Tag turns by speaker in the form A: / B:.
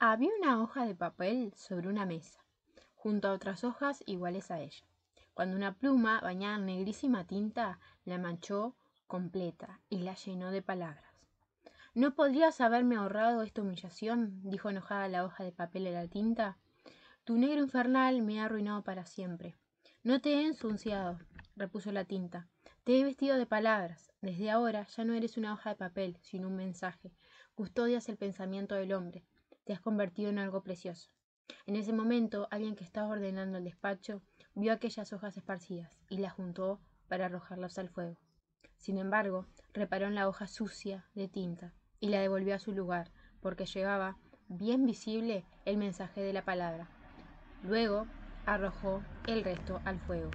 A: Había una hoja de papel sobre una mesa, junto a otras hojas iguales a ella, cuando una pluma bañada en negrísima tinta la manchó completa y la llenó de palabras. ¿No podrías haberme ahorrado esta humillación? dijo enojada la hoja de papel a la tinta. Tu negro infernal me ha arruinado para siempre. No te he ensuciado, repuso la tinta. Te he vestido de palabras. Desde ahora ya no eres una hoja de papel, sino un mensaje. Custodias el pensamiento del hombre te has convertido en algo precioso. En ese momento, alguien que estaba ordenando el despacho vio aquellas hojas esparcidas y las juntó para arrojarlas al fuego. Sin embargo, reparó en la hoja sucia de tinta y la devolvió a su lugar, porque llevaba, bien visible, el mensaje de la palabra. Luego, arrojó el resto al fuego.